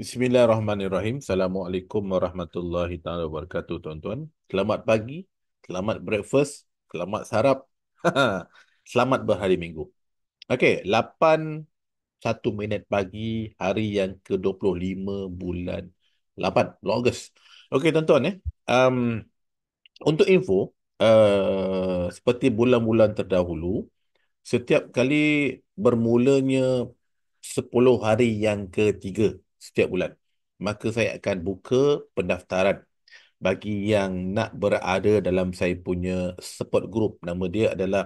Bismillahirrahmanirrahim. Assalamualaikum warahmatullahi taala wabarakatuh tuan-tuan. Selamat pagi, selamat breakfast, selamat sarap. selamat berhari minggu. Okey, 8.1 minit pagi hari yang ke-25 bulan 8 Ogos. Okey tuan-tuan eh. Um, untuk info, uh, seperti bulan-bulan terdahulu, setiap kali bermulanya 10 hari yang ketiga setiap bulan. Maka saya akan buka pendaftaran bagi yang nak berada dalam saya punya support group. Nama dia adalah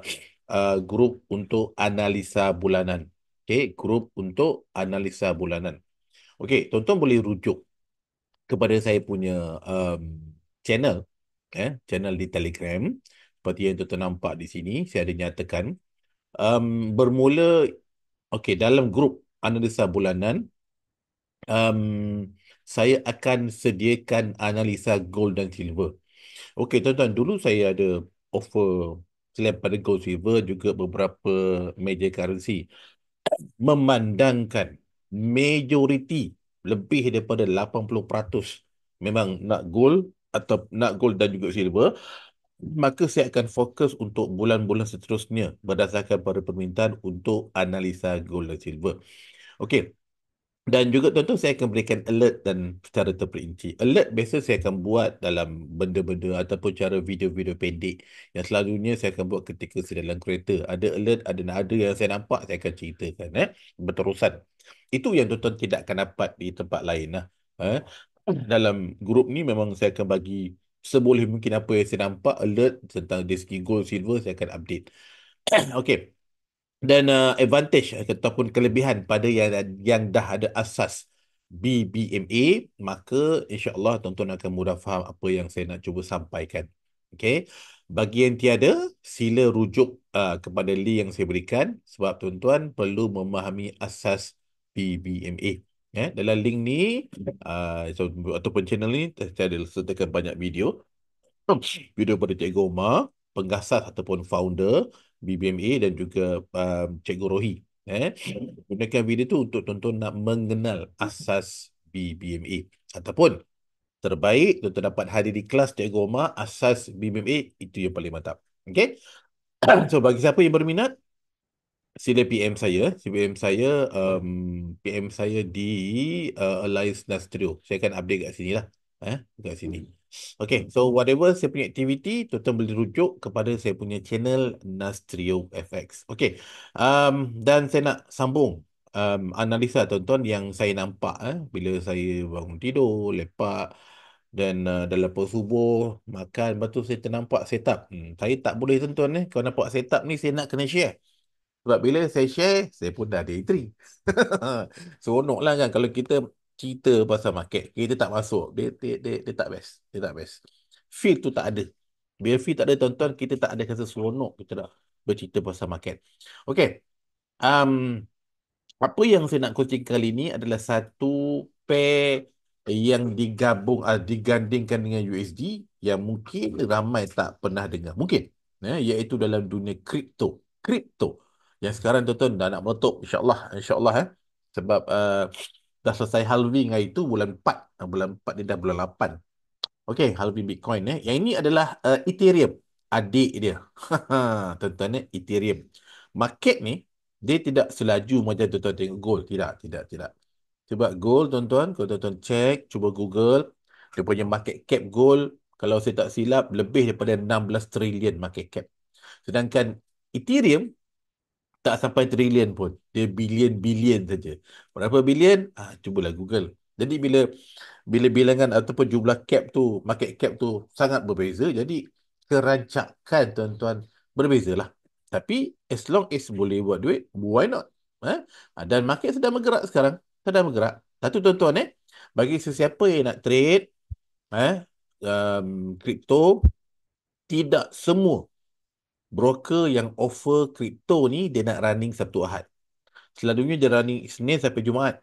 uh, grup untuk analisa bulanan. Okay, grup untuk analisa bulanan. Okey, tonton boleh rujuk kepada saya punya um, channel eh channel di Telegram seperti yang tuan nampak di sini saya ada nyatakan um, bermula okay dalam grup analisa bulanan um, saya akan sediakan analisa gold dan silver. Okey, tuan-tuan, dulu saya ada offer selain pada gold silver juga beberapa major currency memandangkan majoriti lebih daripada 80% memang nak gold atau nak gold dan juga silver maka saya akan fokus untuk bulan-bulan seterusnya berdasarkan pada permintaan untuk analisa gold dan silver. Okey, dan juga tuan-tuan saya akan berikan alert dan secara terperinci. Alert biasa saya akan buat dalam benda-benda ataupun cara video-video pendek yang selalunya saya akan buat ketika saya dalam kereta. Ada alert, ada nak ada yang saya nampak saya akan ceritakan eh berterusan. Itu yang tuan-tuan tidak akan dapat di tempat lain lah. Eh? Dalam grup ni memang saya akan bagi seboleh mungkin apa yang saya nampak alert tentang dari segi gold silver saya akan update. okay dan uh, advantage ataupun kelebihan pada yang yang dah ada asas BBMA maka insyaallah tuan-tuan akan mudah faham apa yang saya nak cuba sampaikan okey bagi yang tiada sila rujuk uh, kepada link yang saya berikan sebab tuan-tuan perlu memahami asas BBMA ya dalam link ni uh, ataupun channel ni saya ada sertakan banyak video video pada cikgu Omar penggasas ataupun founder BBMA dan juga um, Cikgu Rohi. Eh? Hmm. Gunakan video itu untuk tuan-tuan nak mengenal asas BBMA. Ataupun terbaik tuan-tuan dapat hadir di kelas Cikgu Omar, asas BBMA itu yang paling mantap. Okay? So bagi siapa yang berminat, sila PM saya. PM saya, um, PM saya di uh, Alliance Nastrio. Saya akan update kat sini lah. Eh? Kat sini. Hmm. Okay, so whatever saya punya aktiviti, tuan-tuan boleh rujuk kepada saya punya channel Nastrio FX. Okay, um, dan saya nak sambung um, analisa tuan-tuan yang saya nampak eh, bila saya bangun tidur, lepak dan uh, dalam lepas subuh, makan, lepas tu saya ternampak setup. Hmm, saya tak boleh tuan-tuan, eh, kalau nampak setup ni saya nak kena share. Sebab bila saya share, saya pun dah day 3. Seronok lah kan kalau kita cerita pasal market kita tak masuk dia, dia, dia, dia tak best dia tak best feel tu tak ada bila feel tak ada tuan-tuan kita tak ada rasa seronok kita nak bercerita pasal market Okay. um, apa yang saya nak kongsi kali ini adalah satu pair yang digabung uh, digandingkan dengan USD yang mungkin ramai tak pernah dengar mungkin ya iaitu dalam dunia kripto kripto yang sekarang tuan-tuan dah nak meletup insyaallah insyaallah eh sebab uh, dah selesai halving hari tu bulan 4 bulan 4 ni dah bulan 8 okey halving bitcoin eh yang ini adalah uh, ethereum adik dia tuan-tuan eh ethereum market ni dia tidak selaju macam tuan-tuan tengok gold tidak tidak tidak cuba gold tuan-tuan kalau tuan-tuan check cuba google dia punya market cap gold kalau saya tak silap lebih daripada 16 trilion market cap sedangkan ethereum tak sampai trilion pun. Dia bilion-bilion saja. Berapa bilion? Ah, cubalah Google. Jadi bila bila bilangan ataupun jumlah cap tu, market cap tu sangat berbeza. Jadi kerancakan tuan-tuan berbeza lah. Tapi as long as boleh buat duit, why not? Ha? Ah, dan market sedang bergerak sekarang. Sedang bergerak. Satu tuan-tuan eh, bagi sesiapa yang nak trade eh, um, crypto, tidak semua broker yang offer kripto ni dia nak running Sabtu Ahad. Selalunya dia running Isnin sampai Jumaat.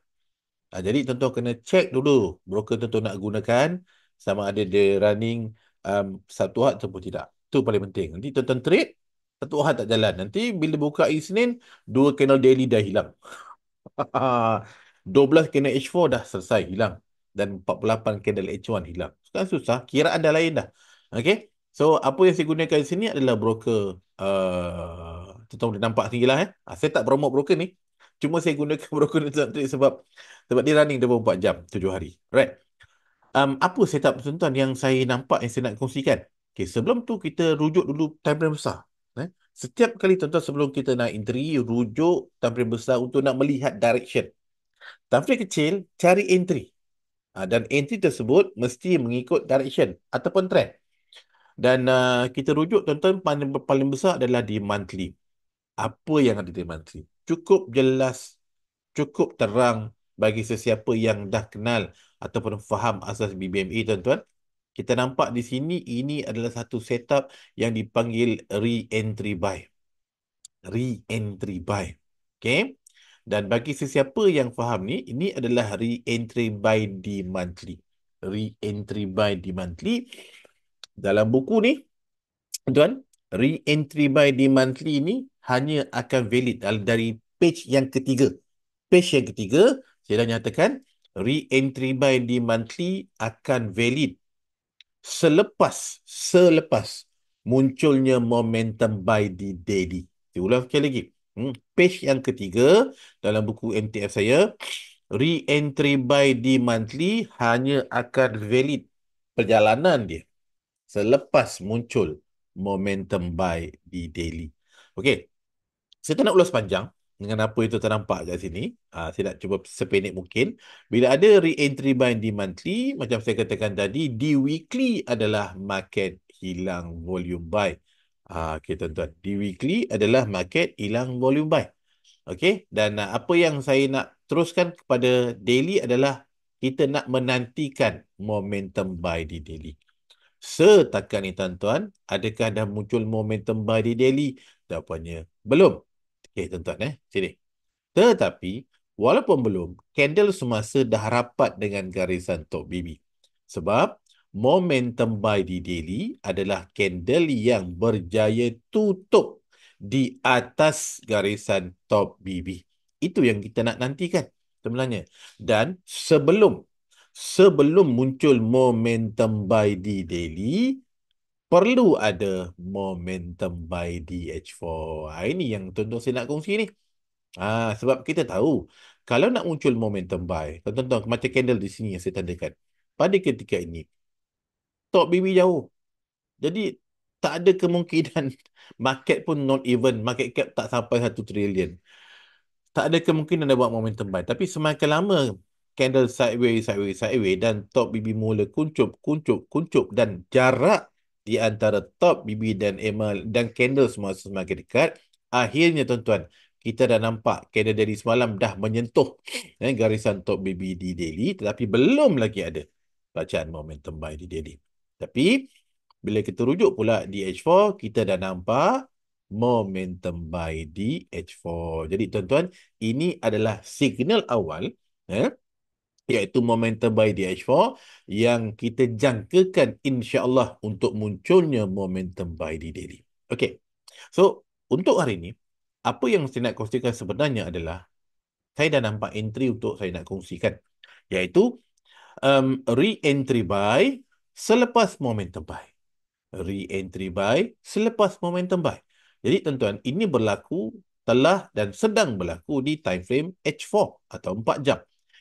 Ha, jadi tentu kena check dulu broker tentu nak gunakan sama ada dia running um, Sabtu Ahad ataupun tidak. Itu paling penting. Nanti tuan trade, Sabtu Ahad tak jalan. Nanti bila buka Isnin, dua kanal daily dah hilang. 12 kanal H4 dah selesai hilang. Dan 48 kanal H1 hilang. Sekarang susah. Kiraan dah lain dah. Okay. So apa yang saya gunakan di sini adalah broker uh, Tentang boleh nampak sini lah eh ah, Saya tak promote broker ni Cuma saya gunakan broker ni tuan sebab Sebab dia running 24 jam 7 hari Right um, Apa setup tuan-tuan yang saya nampak yang saya nak kongsikan Okay sebelum tu kita rujuk dulu time frame besar eh? Setiap kali tuan-tuan sebelum kita nak entry Rujuk time frame besar untuk nak melihat direction Time frame kecil cari entry ah, Dan entry tersebut mesti mengikut direction Ataupun trend dan uh, kita rujuk tuan-tuan paling, paling besar adalah di monthly. Apa yang ada di monthly? Cukup jelas, cukup terang bagi sesiapa yang dah kenal ataupun faham asas BBMA e, tuan-tuan. Kita nampak di sini ini adalah satu setup yang dipanggil re-entry buy. Re-entry buy. Okay. Dan bagi sesiapa yang faham ni, ini adalah re-entry buy di monthly. Re-entry buy di monthly dalam buku ni tuan re-entry by the monthly ni hanya akan valid dari page yang ketiga page yang ketiga saya dah nyatakan re-entry by the monthly akan valid selepas selepas munculnya momentum by the daily saya ulang sekali lagi hmm. page yang ketiga dalam buku MTF saya re-entry by the monthly hanya akan valid perjalanan dia selepas muncul momentum buy di daily. Okey. Saya tak nak ulas panjang dengan apa itu tak nampak kat sini. Ha, saya nak cuba sependek mungkin. Bila ada re-entry buy di monthly, macam saya katakan tadi, di weekly adalah market hilang volume buy. Ha, ah, okay tuan-tuan. Di weekly adalah market hilang volume buy. Okey, Dan uh, apa yang saya nak teruskan kepada daily adalah kita nak menantikan momentum buy di daily. Setakat ni tuan-tuan, adakah dah muncul momentum buy di daily? Jawapannya, belum. Okey tuan-tuan eh, sini. Tetapi, walaupun belum, candle semasa dah rapat dengan garisan top BB. Sebab, momentum buy di daily adalah candle yang berjaya tutup di atas garisan top BB. Itu yang kita nak nantikan sebenarnya. Dan sebelum sebelum muncul momentum buy di daily, perlu ada momentum buy di H4. Ah, ini yang tuan-tuan saya nak kongsi ni. Ha, sebab kita tahu, kalau nak muncul momentum buy, tuan-tuan, macam candle di sini yang saya tandakan. Pada ketika ini, top BB jauh. Jadi, tak ada kemungkinan market pun not even. Market cap tak sampai 1 trilion, Tak ada kemungkinan dia buat momentum buy. Tapi semakin lama candle sideways, sideways, sideways dan top bibi mula kuncup, kuncup, kuncup dan jarak di antara top bibi dan emal dan candle semua semakin dekat. Akhirnya tuan-tuan, kita dah nampak candle dari semalam dah menyentuh eh, garisan top bibi di daily tetapi belum lagi ada bacaan momentum buy di daily. Tapi bila kita rujuk pula di H4, kita dah nampak momentum buy di H4. Jadi tuan-tuan, ini adalah signal awal eh, iaitu momentum buy di H4 yang kita jangkakan insya-Allah untuk munculnya momentum buy di daily. Okey. So, untuk hari ini apa yang saya nak kongsikan sebenarnya adalah saya dah nampak entry untuk saya nak kongsikan iaitu um, re-entry buy selepas momentum buy. Re-entry buy selepas momentum buy. Jadi tuan-tuan, ini berlaku telah dan sedang berlaku di time frame H4 atau 4 jam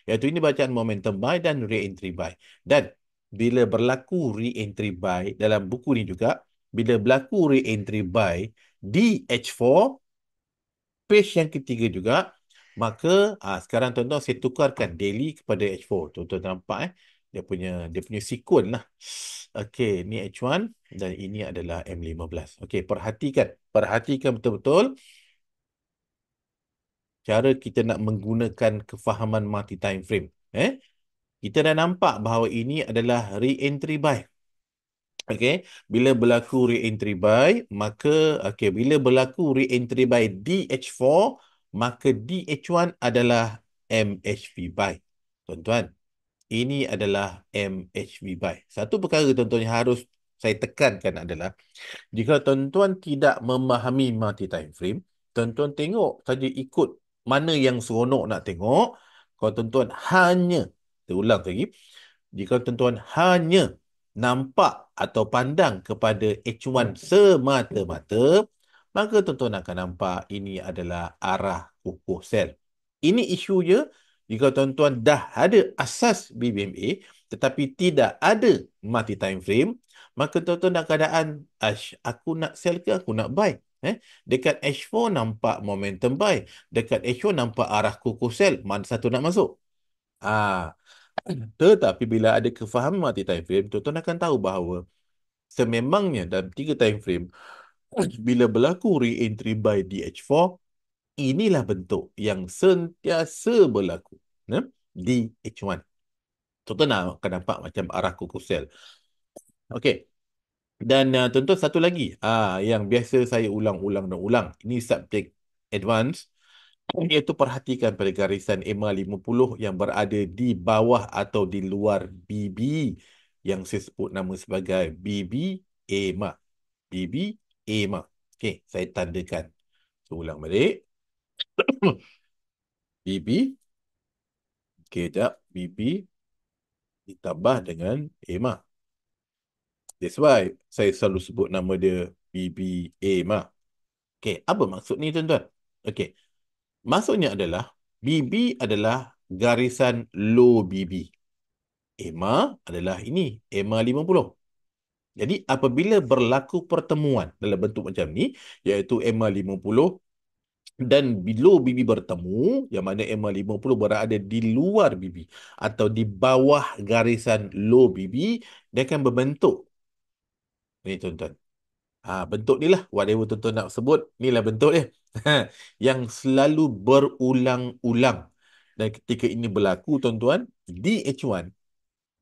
iaitu ini bacaan momentum buy dan re-entry buy. Dan bila berlaku re-entry buy dalam buku ni juga, bila berlaku re-entry buy di H4, page yang ketiga juga, maka aa, ah, sekarang tuan-tuan saya tukarkan daily kepada H4. Tuan-tuan nampak eh, dia punya dia punya sikun lah. Okey, ni H1 dan ini adalah M15. Okey, perhatikan. Perhatikan betul-betul cara kita nak menggunakan kefahaman multi time frame eh kita dah nampak bahawa ini adalah re-entry buy okey bila berlaku re-entry buy maka okey bila berlaku re-entry buy DH4 maka DH1 adalah MHV buy tuan-tuan ini adalah MHV buy satu perkara tuan-tuan yang harus saya tekankan adalah jika tuan-tuan tidak memahami multi time frame tuan-tuan tengok saja ikut mana yang seronok nak tengok? Kalau tuan-tuan hanya, terulang lagi. Jika tuan-tuan hanya nampak atau pandang kepada H1 semata-mata, maka tuan-tuan akan nampak ini adalah arah kukuh sel. Ini isu isunya jika tuan-tuan dah ada asas BBMA tetapi tidak ada multi time frame, maka tuan-tuan dalam keadaan, aku nak sell ke aku nak buy? Eh? Dekat H4 nampak momentum buy. Dekat H4 nampak arah kuku sell. Mana satu nak masuk? Ah, Tetapi bila ada kefahaman mati time frame, tuan-tuan akan tahu bahawa sememangnya dalam tiga time frame, bila berlaku re-entry buy di H4, inilah bentuk yang sentiasa berlaku eh? di H1. Tuan-tuan akan nampak macam arah kuku sell. Okay. Dan uh, tentu satu lagi uh, yang biasa saya ulang-ulang dan ulang. Ini subjek advance. Hmm. Iaitu perhatikan pada garisan EMA 50 yang berada di bawah atau di luar BB yang saya sebut nama sebagai BB EMA. BB EMA. Okey, saya tandakan. So, ulang balik. BB. Okey, jap. BB ditambah dengan EMA. That's why saya selalu sebut nama dia BBA mah. Okay, apa maksud ni tuan-tuan? Okay, maksudnya adalah BB adalah garisan low BB. EMA adalah ini, EMA 50. Jadi apabila berlaku pertemuan dalam bentuk macam ni, iaitu EMA 50 dan low BB bertemu, yang mana EMA 50 berada di luar BB atau di bawah garisan low BB, dia akan berbentuk ini tuan-tuan. Ha, bentuk ni lah. Whatever tuan-tuan nak sebut, ni lah bentuk dia. yang selalu berulang-ulang. Dan ketika ini berlaku, tuan-tuan, di H1,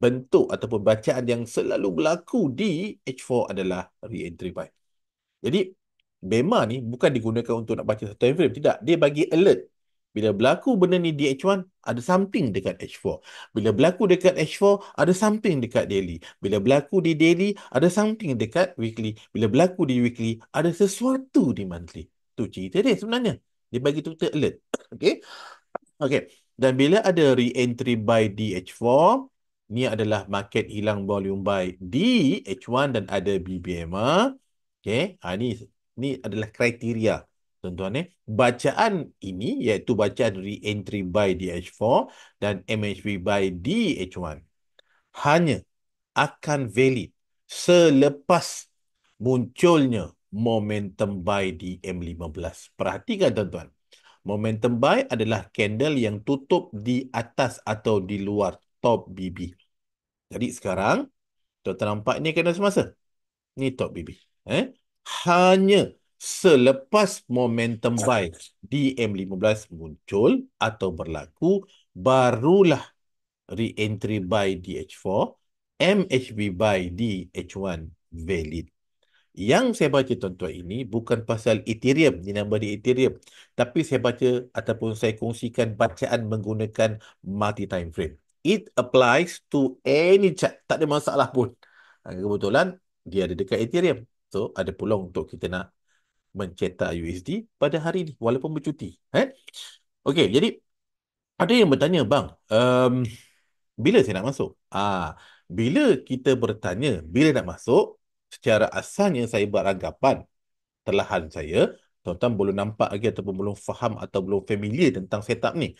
bentuk ataupun bacaan yang selalu berlaku di H4 adalah re-entry byte. Jadi, BEMA ni bukan digunakan untuk nak baca satu frame. Tidak. Dia bagi alert bila berlaku benda ni di H1, ada something dekat H4. Bila berlaku dekat H4, ada something dekat daily. Bila berlaku di daily, ada something dekat weekly. Bila berlaku di weekly, ada sesuatu di monthly. Tu cerita dia sebenarnya. Dia bagi tu alert. Okay. Okay. Dan bila ada re-entry buy di H4, ni adalah market hilang volume buy di H1 dan ada BBMA. Ah. Okay. Ha, ni, ni adalah kriteria. Tuan-tuan eh, bacaan ini iaitu bacaan re-entry by DH4 dan MHV by DH1 hanya akan valid selepas munculnya momentum buy di M15. Perhatikan tuan-tuan. Momentum buy adalah candle yang tutup di atas atau di luar top BB. Jadi sekarang, tuan-tuan nampak ni kena semasa. Ni top BB. Eh? Hanya selepas momentum buy di M15 muncul atau berlaku barulah re-entry buy di H4 MHB buy di H1 valid yang saya baca tuan-tuan ini bukan pasal Ethereum ni nama dia Ethereum tapi saya baca ataupun saya kongsikan bacaan menggunakan multi time frame it applies to any chart tak ada masalah pun ah, kebetulan dia ada dekat Ethereum so ada peluang untuk kita nak mencetak USD pada hari ini walaupun bercuti. Eh? Okey, jadi ada yang bertanya, bang, um, bila saya nak masuk? Ah, bila kita bertanya bila nak masuk, secara asalnya saya beranggapan terlahan saya, tuan-tuan belum nampak lagi ataupun belum faham atau belum familiar tentang setup ni.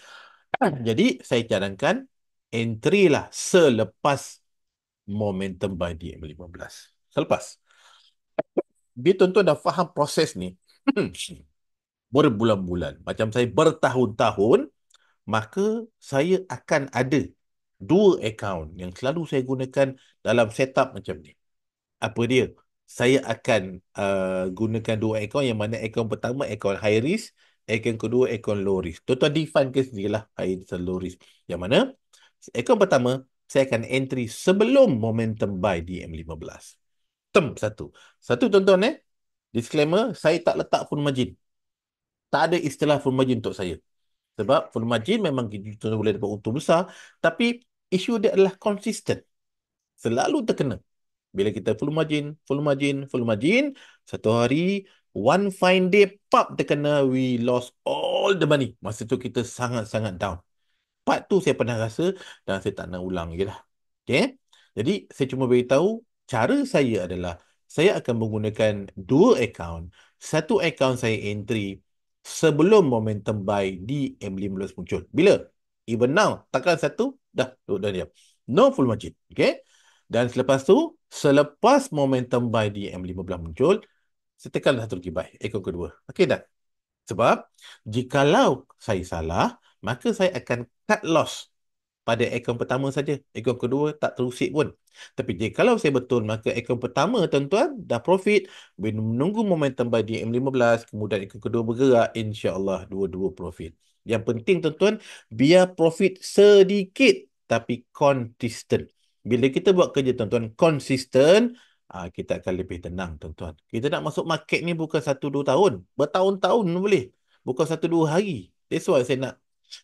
Jadi, saya cadangkan entry lah selepas momentum buy di M15. Selepas dia tuan-tuan dah faham proses ni hmm. berbulan-bulan macam saya bertahun-tahun maka saya akan ada dua akaun yang selalu saya gunakan dalam setup macam ni apa dia saya akan uh, gunakan dua akaun yang mana akaun pertama akaun high risk akaun kedua akaun low risk tuan-tuan define ke lah high risk low risk yang mana akaun pertama saya akan entry sebelum momentum buy di M15 tem satu. Satu tuan-tuan eh, disclaimer, saya tak letak full margin. Tak ada istilah full margin untuk saya. Sebab full margin memang kita boleh dapat untung besar, tapi isu dia adalah konsisten. Selalu terkena. Bila kita full margin, full margin, full margin, satu hari, one fine day, pop terkena, we lost all the money. Masa tu kita sangat-sangat down. Part tu saya pernah rasa dan saya tak nak ulang je lah. Okay? Jadi, saya cuma beritahu cara saya adalah saya akan menggunakan dua akaun. Satu akaun saya entry sebelum momentum buy di M15 muncul. Bila? Even now. Takkan satu? Dah. Duduk dah dia. No full margin. Okay? Dan selepas tu, selepas momentum buy di M15 muncul, saya tekan satu lagi buy. Akaun kedua. Okay dah. Sebab, jikalau saya salah, maka saya akan cut loss pada akaun pertama saja. Akaun kedua tak terusik pun. Tapi jika kalau saya betul, maka akaun pertama tuan-tuan dah profit. Menunggu momentum by DM15, kemudian akaun kedua bergerak. insya Allah dua-dua profit. Yang penting tuan-tuan, biar profit sedikit tapi konsisten. Bila kita buat kerja tuan-tuan konsisten, ah, kita akan lebih tenang tuan-tuan. Kita nak masuk market ni bukan 1-2 tahun. Bertahun-tahun boleh. Bukan 1-2 hari. That's why saya nak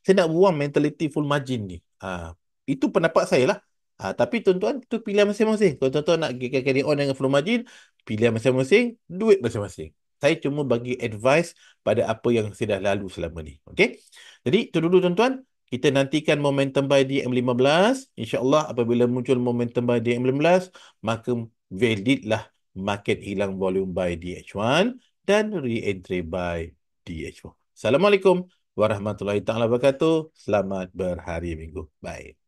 saya nak buang mentaliti full margin ni. Ha, itu pendapat saya lah. Ha, tapi tuan-tuan, itu pilihan masing-masing. Kalau tuan-tuan nak carry on dengan full margin, pilihan masing-masing, duit masing-masing. Saya cuma bagi advice pada apa yang saya dah lalu selama ni. Okay? Jadi, itu dulu tuan-tuan. Kita nantikan momentum buy di M15. InsyaAllah, apabila muncul momentum buy di M15, maka valid lah market hilang volume buy di H1 dan re-entry buy di H1. Assalamualaikum warahmatullahi taala wabarakatuh. Selamat berhari Minggu. Bye.